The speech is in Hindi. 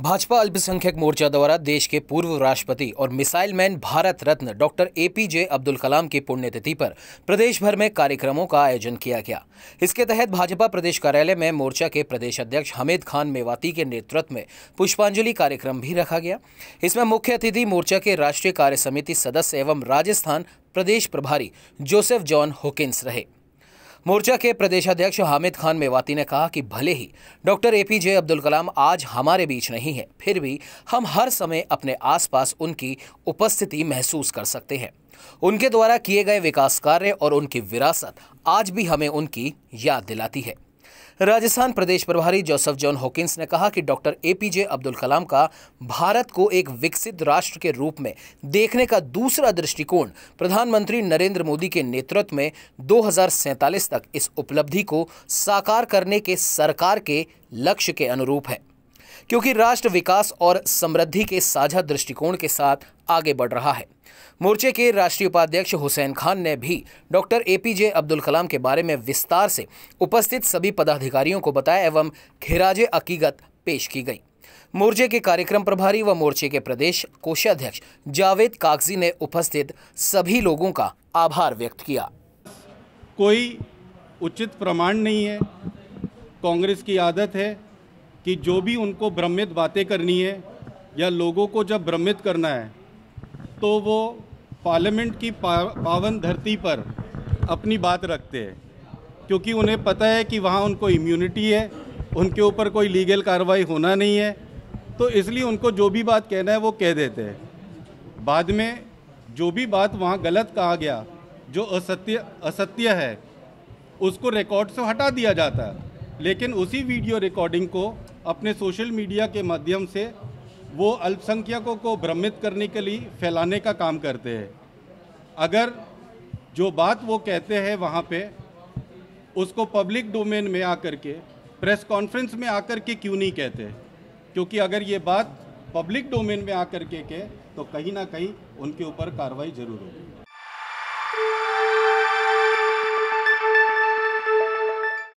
भाजपा अल्पसंख्यक मोर्चा द्वारा देश के पूर्व राष्ट्रपति और missile man Bharat Ratna doctor APJ Abdul Kalam की पुण्यतिथि पर प्रदेश भर में कार्यक्रमों का आयोजन किया गया इसके तहत भाजपा प्रदेश कार्यालय में मोर्चा के प्रदेश अध्यक्ष हमीद खान मेवाती के नेतृत्व में पुष्पांजलि कार्यक्रम भी रखा गया इसमें मुख्य अतिथि मोर्चा के राष्ट्रीय कार्य समिति सदस्य एवं राजस्थान प्रदेश प्रभारी जोसेफ जॉन होकिस रहे मोर्चा के प्रदेश अध्यक्ष हामिद खान मेवाती ने कहा कि भले ही डॉक्टर एपीजे अब्दुल कलाम आज हमारे बीच नहीं है फिर भी हम हर समय अपने आसपास उनकी उपस्थिति महसूस कर सकते हैं उनके द्वारा किए गए विकास कार्य और उनकी विरासत आज भी हमें उनकी याद दिलाती है राजस्थान प्रदेश प्रभारी जोसेफ जॉन होकिंस ने कहा कि डॉक्टर एपीजे अब्दुल कलाम का भारत को एक विकसित राष्ट्र के रूप में देखने का दूसरा दृष्टिकोण प्रधानमंत्री नरेंद्र मोदी के नेतृत्व में दो तक इस उपलब्धि को साकार करने के सरकार के लक्ष्य के अनुरूप है क्योंकि राष्ट्र विकास और समृद्धि के साझा दृष्टिकोण के साथ आगे बढ़ रहा है मोर्चे के राष्ट्रीय उपाध्यक्ष हुसैन खान ने भी डॉक्टर एपीजे अब्दुल कलाम के बारे में विस्तार से उपस्थित सभी पदाधिकारियों को बताया एवं खिराज अकीगत पेश की गई मोर्चे के कार्यक्रम प्रभारी व मोर्चे के प्रदेश कोषाध्यक्ष जावेद कागजी ने उपस्थित सभी लोगों का आभार व्यक्त किया कोई उचित प्रमाण नहीं है कांग्रेस की आदत है कि जो भी उनको भ्रमित बातें करनी है या लोगों को जब भ्रमित करना है तो वो पार्लियामेंट की पा, पावन धरती पर अपनी बात रखते हैं क्योंकि उन्हें पता है कि वहाँ उनको इम्यूनिटी है उनके ऊपर कोई लीगल कार्रवाई होना नहीं है तो इसलिए उनको जो भी बात कहना है वो कह देते हैं बाद में जो भी बात वहाँ गलत कहा गया जो असत्य असत्य है उसको रिकॉर्ड से हटा दिया जाता है लेकिन उसी वीडियो रिकॉर्डिंग को अपने सोशल मीडिया के माध्यम से वो अल्पसंख्यकों को भ्रमित करने के लिए फैलाने का काम करते हैं अगर जो बात वो कहते हैं वहाँ पे उसको पब्लिक डोमेन में आकर के प्रेस कॉन्फ्रेंस में आकर के क्यों नहीं कहते क्योंकि अगर ये बात पब्लिक डोमेन में आकर के के तो कहीं ना कहीं उनके ऊपर कार्रवाई जरूर होगी